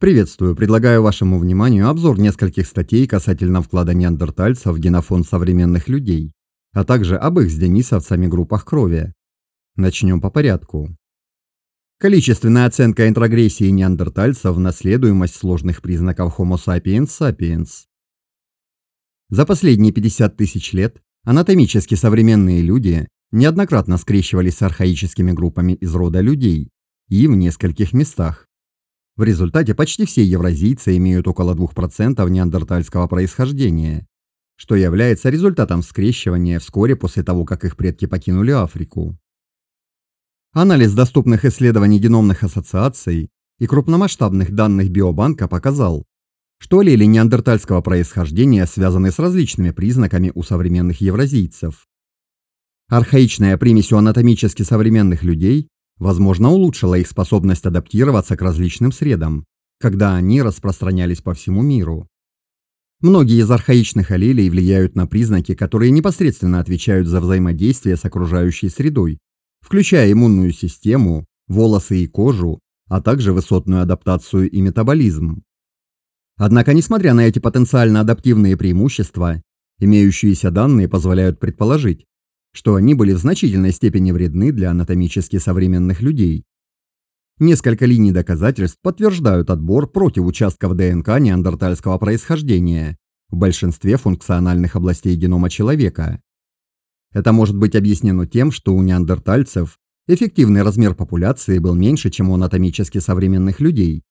Приветствую, предлагаю вашему вниманию обзор нескольких статей касательно вклада неандертальцев в генофон современных людей, а также об их с денисовцами группах крови. Начнем по порядку. Количественная оценка интрогрессии неандертальцев в наследуемость сложных признаков Homo sapiens sapiens. За последние 50 тысяч лет анатомически современные люди неоднократно скрещивались с архаическими группами из рода людей и в нескольких местах. В результате почти все евразийцы имеют около 2% неандертальского происхождения, что является результатом скрещивания вскоре после того, как их предки покинули Африку. Анализ доступных исследований геномных ассоциаций и крупномасштабных данных биобанка показал, что аллели неандертальского происхождения связаны с различными признаками у современных евразийцев. Архаичная примесь у анатомически современных людей возможно, улучшила их способность адаптироваться к различным средам, когда они распространялись по всему миру. Многие из архаичных аллелей влияют на признаки, которые непосредственно отвечают за взаимодействие с окружающей средой, включая иммунную систему, волосы и кожу, а также высотную адаптацию и метаболизм. Однако, несмотря на эти потенциально адаптивные преимущества, имеющиеся данные позволяют предположить, что они были в значительной степени вредны для анатомически современных людей. Несколько линий доказательств подтверждают отбор против участков ДНК неандертальского происхождения в большинстве функциональных областей генома человека. Это может быть объяснено тем, что у неандертальцев эффективный размер популяции был меньше, чем у анатомически современных людей,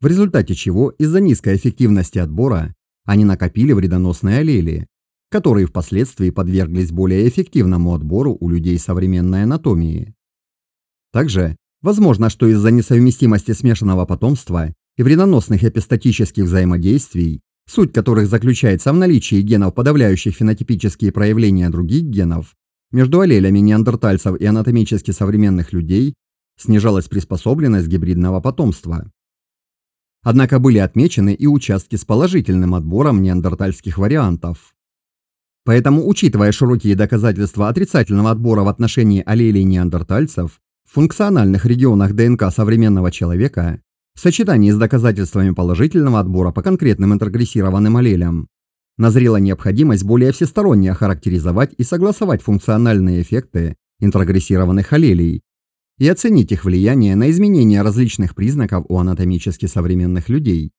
в результате чего из-за низкой эффективности отбора они накопили вредоносные аллели, которые впоследствии подверглись более эффективному отбору у людей современной анатомии. Также, возможно, что из-за несовместимости смешанного потомства и вредоносных эпистатических взаимодействий, суть которых заключается в наличии генов, подавляющих фенотипические проявления других генов, между аллелями неандертальцев и анатомически современных людей снижалась приспособленность гибридного потомства. Однако были отмечены и участки с положительным отбором неандертальских вариантов. Поэтому, учитывая широкие доказательства отрицательного отбора в отношении аллелей неандертальцев, в функциональных регионах ДНК современного человека, в сочетании с доказательствами положительного отбора по конкретным интергрессированным аллелям, назрела необходимость более всесторонне охарактеризовать и согласовать функциональные эффекты интрогрессированных аллелей и оценить их влияние на изменение различных признаков у анатомически современных людей.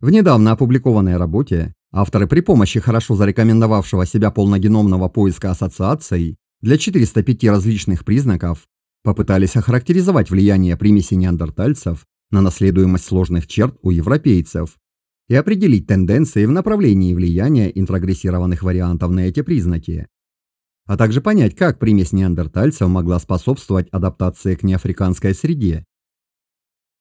В недавно опубликованной работе Авторы при помощи хорошо зарекомендовавшего себя полногеномного поиска ассоциаций для 405 различных признаков попытались охарактеризовать влияние примеси неандертальцев на наследуемость сложных черт у европейцев и определить тенденции в направлении влияния интрогрессированных вариантов на эти признаки, а также понять, как примесь неандертальцев могла способствовать адаптации к неафриканской среде.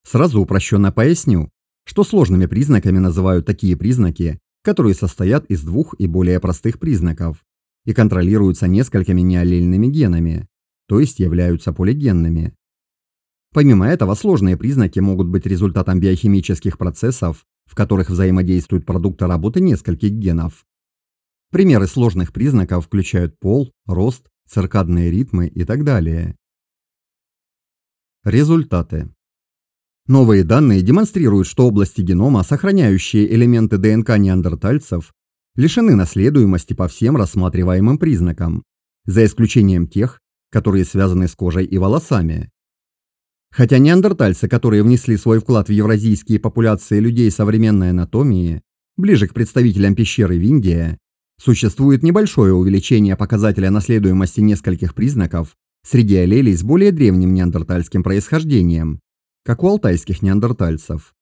Сразу упрощенно поясню, что сложными признаками называют такие признаки, которые состоят из двух и более простых признаков и контролируются несколькими неаллельными генами, то есть являются полигенными. Помимо этого, сложные признаки могут быть результатом биохимических процессов, в которых взаимодействуют продукты работы нескольких генов. Примеры сложных признаков включают пол, рост, циркадные ритмы и так далее. Результаты. Новые данные демонстрируют, что области генома, сохраняющие элементы ДНК неандертальцев, лишены наследуемости по всем рассматриваемым признакам, за исключением тех, которые связаны с кожей и волосами. Хотя неандертальцы, которые внесли свой вклад в евразийские популяции людей современной анатомии, ближе к представителям пещеры Виндия, существует небольшое увеличение показателя наследуемости нескольких признаков среди аллелей с более древним неандертальским происхождением, как у алтайских неандертальцев,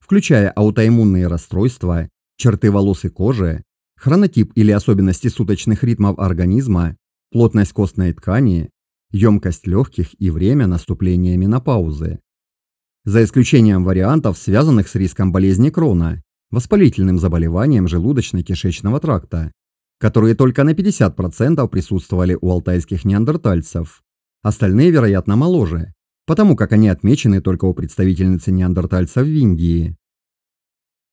включая аутоиммунные расстройства, черты волос и кожи, хронотип или особенности суточных ритмов организма, плотность костной ткани, емкость легких и время наступления менопаузы. За исключением вариантов, связанных с риском болезни Крона, воспалительным заболеванием желудочно-кишечного тракта, которые только на 50% присутствовали у алтайских неандертальцев. Остальные, вероятно, моложе, потому как они отмечены только у представительницы неандертальцев в Индии.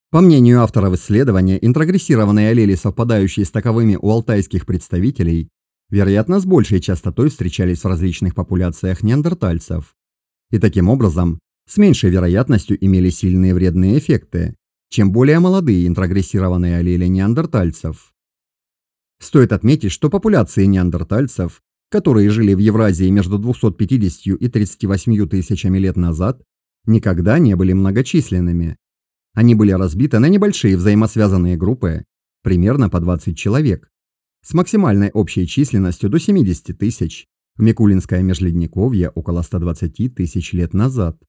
По мнению авторов исследования, интрогрессированные аллели, совпадающие с таковыми у алтайских представителей, вероятно, с большей частотой встречались в различных популяциях неандертальцев. И таким образом, с меньшей вероятностью имели сильные вредные эффекты, чем более молодые интрогрессированные аллели неандертальцев. Стоит отметить, что популяции неандертальцев которые жили в Евразии между 250 и 38 тысячами лет назад, никогда не были многочисленными. Они были разбиты на небольшие взаимосвязанные группы, примерно по 20 человек, с максимальной общей численностью до 70 тысяч, в Микулинское межледниковье около 120 тысяч лет назад.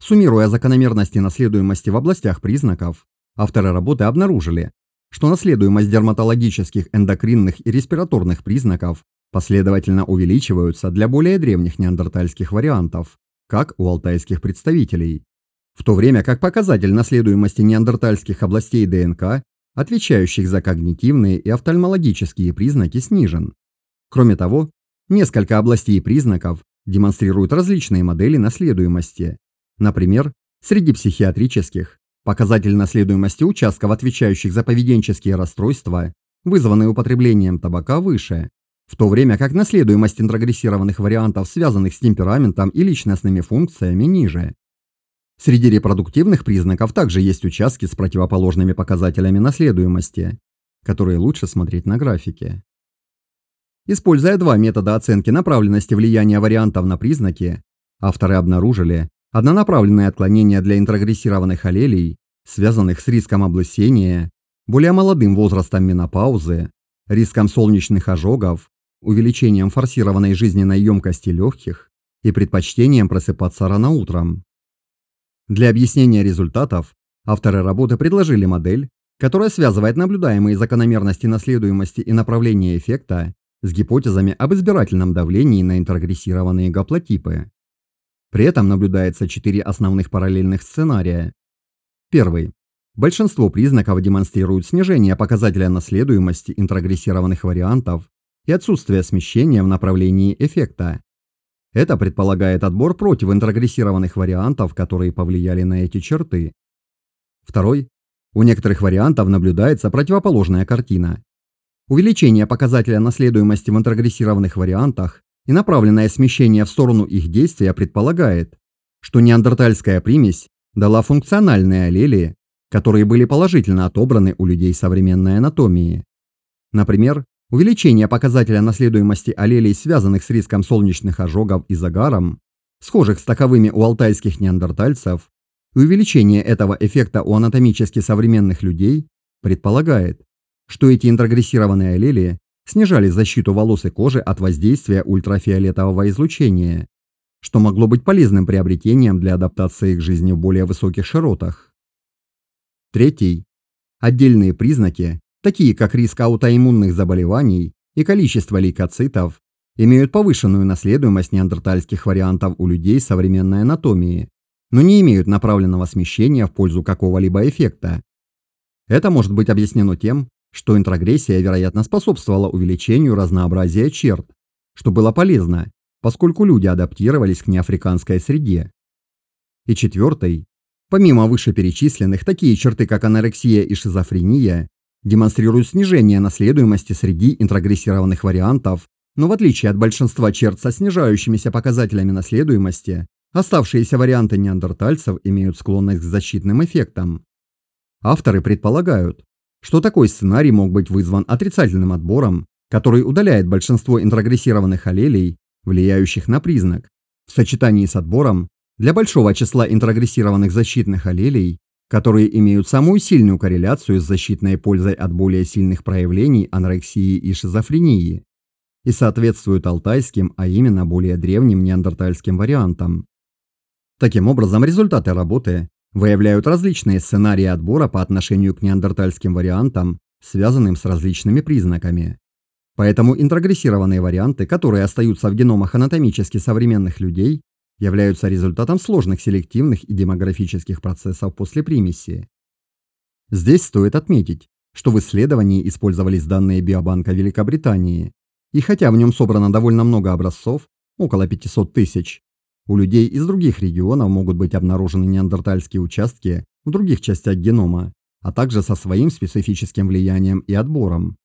Суммируя закономерности наследуемости в областях признаков, авторы работы обнаружили, что наследуемость дерматологических, эндокринных и респираторных признаков последовательно увеличиваются для более древних неандертальских вариантов, как у алтайских представителей, в то время как показатель наследуемости неандертальских областей ДНК, отвечающих за когнитивные и офтальмологические признаки, снижен. Кроме того, несколько областей признаков демонстрируют различные модели наследуемости. Например, среди психиатрических показатель наследуемости участков, отвечающих за поведенческие расстройства, вызванные употреблением табака, выше, в то время как наследуемость интрогрессированных вариантов, связанных с темпераментом и личностными функциями, ниже. Среди репродуктивных признаков также есть участки с противоположными показателями наследуемости, которые лучше смотреть на графике. Используя два метода оценки направленности влияния вариантов на признаки, авторы обнаружили однонаправленные отклонения для интрогрессированных аллелей, связанных с риском облысения, более молодым возрастом менопаузы, риском солнечных ожогов, увеличением форсированной жизненной емкости легких и предпочтением просыпаться рано утром. Для объяснения результатов авторы работы предложили модель, которая связывает наблюдаемые закономерности наследуемости и направления эффекта с гипотезами об избирательном давлении на интергрессированные гаплотипы. При этом наблюдается четыре основных параллельных сценария. Первый. Большинство признаков демонстрируют снижение показателя наследуемости интрогрессированных вариантов и отсутствие смещения в направлении эффекта. Это предполагает отбор против интрогрессированных вариантов, которые повлияли на эти черты. Второй. У некоторых вариантов наблюдается противоположная картина. Увеличение показателя наследуемости в интрогрессированных вариантах и направленное смещение в сторону их действия предполагает, что неандертальская примесь дала функциональные аллели, которые были положительно отобраны у людей современной анатомии. Например, Увеличение показателя наследуемости аллелей, связанных с риском солнечных ожогов и загаром, схожих с таковыми у алтайских неандертальцев, и увеличение этого эффекта у анатомически современных людей предполагает, что эти интрогрессированные аллели снижали защиту волос и кожи от воздействия ультрафиолетового излучения, что могло быть полезным приобретением для адаптации к жизни в более высоких широтах. Третий. Отдельные признаки, такие как риск аутоиммунных заболеваний и количество лейкоцитов, имеют повышенную наследуемость неандертальских вариантов у людей современной анатомии, но не имеют направленного смещения в пользу какого-либо эффекта. Это может быть объяснено тем, что интрогрессия, вероятно, способствовала увеличению разнообразия черт, что было полезно, поскольку люди адаптировались к неафриканской среде. И четвертый. Помимо вышеперечисленных, такие черты, как анорексия и шизофрения, демонстрируют снижение наследуемости среди интрогрессированных вариантов, но в отличие от большинства черт со снижающимися показателями наследуемости, оставшиеся варианты неандертальцев имеют склонность к защитным эффектам. Авторы предполагают, что такой сценарий мог быть вызван отрицательным отбором, который удаляет большинство интрогрессированных аллелей, влияющих на признак, в сочетании с отбором для большого числа интрогрессированных защитных аллелей, которые имеют самую сильную корреляцию с защитной пользой от более сильных проявлений анорексии и шизофрении и соответствуют алтайским, а именно более древним неандертальским вариантам. Таким образом, результаты работы выявляют различные сценарии отбора по отношению к неандертальским вариантам, связанным с различными признаками. Поэтому интрогрессированные варианты, которые остаются в геномах анатомически современных людей, являются результатом сложных селективных и демографических процессов после примеси. Здесь стоит отметить, что в исследовании использовались данные Биобанка Великобритании, и хотя в нем собрано довольно много образцов, около 500 тысяч, у людей из других регионов могут быть обнаружены неандертальские участки в других частях генома, а также со своим специфическим влиянием и отбором.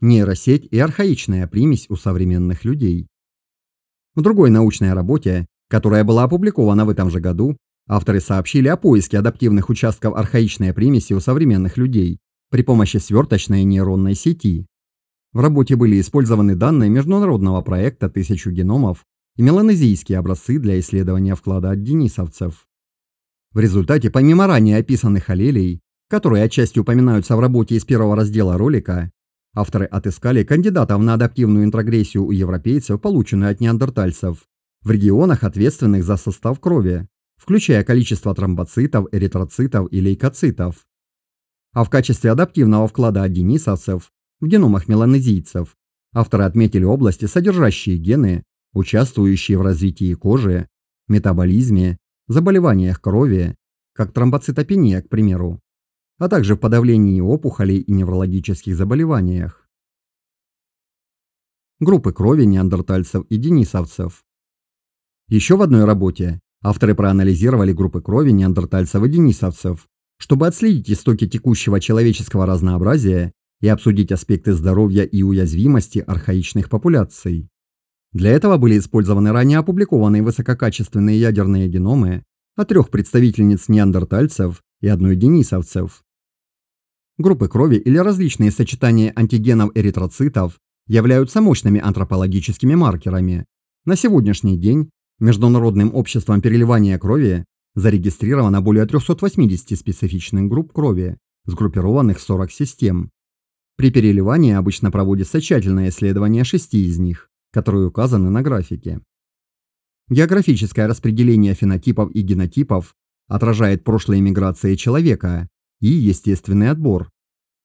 Нейросеть и архаичная примесь у современных людей. В другой научной работе, которая была опубликована в этом же году, авторы сообщили о поиске адаптивных участков архаичной примеси у современных людей при помощи сверточной нейронной сети. В работе были использованы данные международного проекта «Тысячу геномов» и меланезийские образцы для исследования вклада от денисовцев. В результате, помимо ранее описанных аллелей, которые отчасти упоминаются в работе из первого раздела ролика, Авторы отыскали кандидатов на адаптивную интрогрессию у европейцев, полученную от неандертальцев, в регионах, ответственных за состав крови, включая количество тромбоцитов, эритроцитов и лейкоцитов. А в качестве адаптивного вклада от денисовцев в геномах меланезийцев авторы отметили области, содержащие гены, участвующие в развитии кожи, метаболизме, заболеваниях крови, как тромбоцитопения, к примеру, а также в подавлении опухолей и неврологических заболеваниях. Группы крови неандертальцев и денисовцев. Еще в одной работе авторы проанализировали группы крови неандертальцев и денисовцев, чтобы отследить истоки текущего человеческого разнообразия и обсудить аспекты здоровья и уязвимости архаичных популяций. Для этого были использованы ранее опубликованные высококачественные ядерные геномы от трех представительниц неандертальцев и одной денисовцев группы крови или различные сочетания антигенов эритроцитов являются мощными антропологическими маркерами. На сегодняшний день Международным обществом переливания крови зарегистрировано более 380 специфичных групп крови, сгруппированных в 40 систем. При переливании обычно проводится тщательное исследование шести из них, которые указаны на графике. Географическое распределение фенотипов и генотипов отражает прошлые миграции человека, и естественный отбор.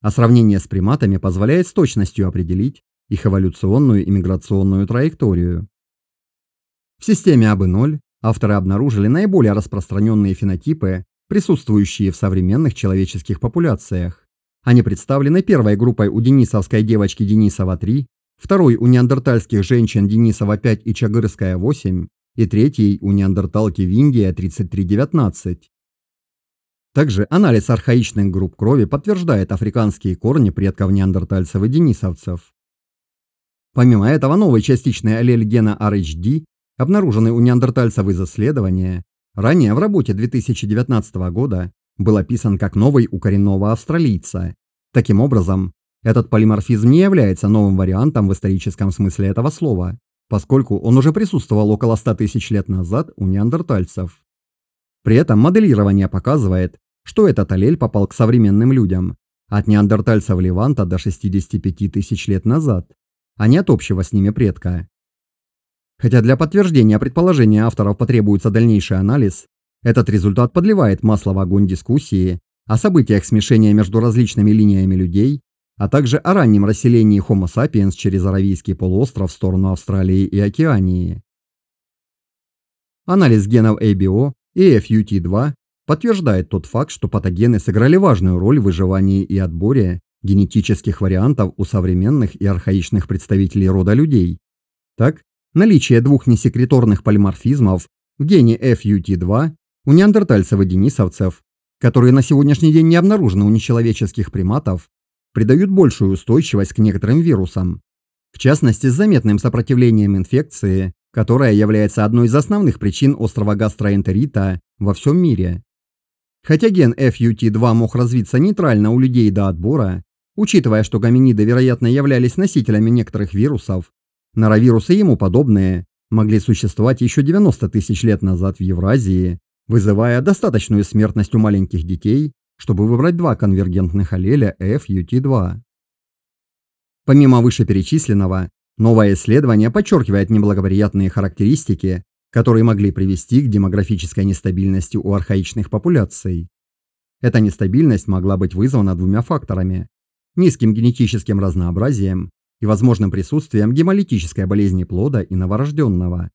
А сравнение с приматами позволяет с точностью определить их эволюционную и миграционную траекторию. В системе АБ0 авторы обнаружили наиболее распространенные фенотипы, присутствующие в современных человеческих популяциях. Они представлены первой группой у денисовской девочки Денисова-3, второй у неандертальских женщин Денисова-5 и Чагырская-8 и третьей у неандерталки Виндия 3319. Также анализ архаичных групп крови подтверждает африканские корни предков неандертальцев и денисовцев. Помимо этого, новый частичный аллель гена RHD, обнаруженный у неандертальцев из исследования, ранее в работе 2019 года был описан как новый у коренного австралийца. Таким образом, этот полиморфизм не является новым вариантом в историческом смысле этого слова, поскольку он уже присутствовал около 100 тысяч лет назад у неандертальцев. При этом моделирование показывает, что этот аллель попал к современным людям. От неандертальцев Леванта до 65 тысяч лет назад, а не от общего с ними предка. Хотя для подтверждения предположения авторов потребуется дальнейший анализ, этот результат подливает масло в огонь дискуссии о событиях смешения между различными линиями людей, а также о раннем расселении Homo sapiens через Аравийский полуостров в сторону Австралии и Океании. Анализ генов ABO и FUT2 подтверждает тот факт, что патогены сыграли важную роль в выживании и отборе генетических вариантов у современных и архаичных представителей рода людей. Так, наличие двух несекреторных полиморфизмов в гене FUT2 у неандертальцев и денисовцев, которые на сегодняшний день не обнаружены у нечеловеческих приматов, придают большую устойчивость к некоторым вирусам. В частности, с заметным сопротивлением инфекции, которая является одной из основных причин острого гастроэнтерита во всем мире. Хотя ген FUT2 мог развиться нейтрально у людей до отбора, учитывая, что гоминиды, вероятно, являлись носителями некоторых вирусов, норовирусы ему подобные могли существовать еще 90 тысяч лет назад в Евразии, вызывая достаточную смертность у маленьких детей, чтобы выбрать два конвергентных аллеля FUT2. Помимо вышеперечисленного, новое исследование подчеркивает неблагоприятные характеристики, которые могли привести к демографической нестабильности у архаичных популяций. Эта нестабильность могла быть вызвана двумя факторами – низким генетическим разнообразием и возможным присутствием гемолитической болезни плода и новорожденного.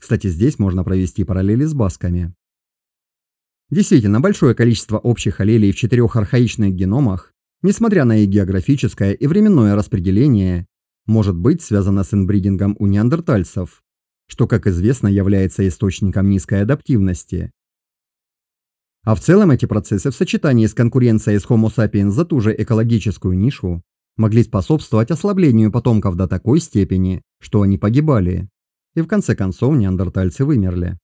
Кстати, здесь можно провести параллели с басками. Действительно, большое количество общих аллелей в четырех архаичных геномах, несмотря на их географическое и временное распределение, может быть связано с инбридингом у неандертальцев, что, как известно, является источником низкой адаптивности. А в целом эти процессы в сочетании с конкуренцией с Homo sapiens за ту же экологическую нишу могли способствовать ослаблению потомков до такой степени, что они погибали, и в конце концов неандертальцы вымерли.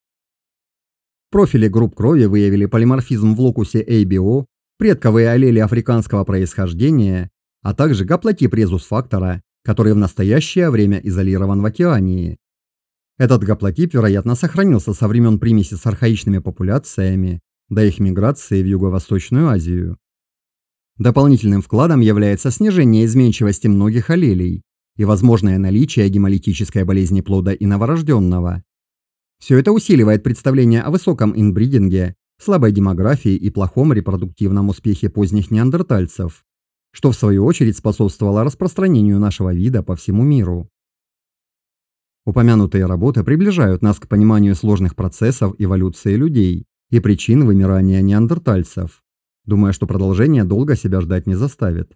Профили групп крови выявили полиморфизм в локусе ABO, предковые аллели африканского происхождения, а также гаплотип резус-фактора, который в настоящее время изолирован в океании. Этот гаплотип, вероятно, сохранился со времен примеси с архаичными популяциями до их миграции в Юго-Восточную Азию. Дополнительным вкладом является снижение изменчивости многих аллелей и возможное наличие гемолитической болезни плода и новорожденного. Все это усиливает представление о высоком инбридинге, слабой демографии и плохом репродуктивном успехе поздних неандертальцев, что в свою очередь способствовало распространению нашего вида по всему миру. Упомянутые работы приближают нас к пониманию сложных процессов эволюции людей и причин вымирания неандертальцев. думая, что продолжение долго себя ждать не заставит.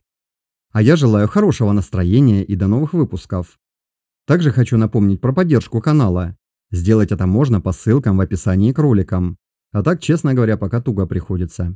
А я желаю хорошего настроения и до новых выпусков. Также хочу напомнить про поддержку канала. Сделать это можно по ссылкам в описании к роликам. А так, честно говоря, пока туго приходится.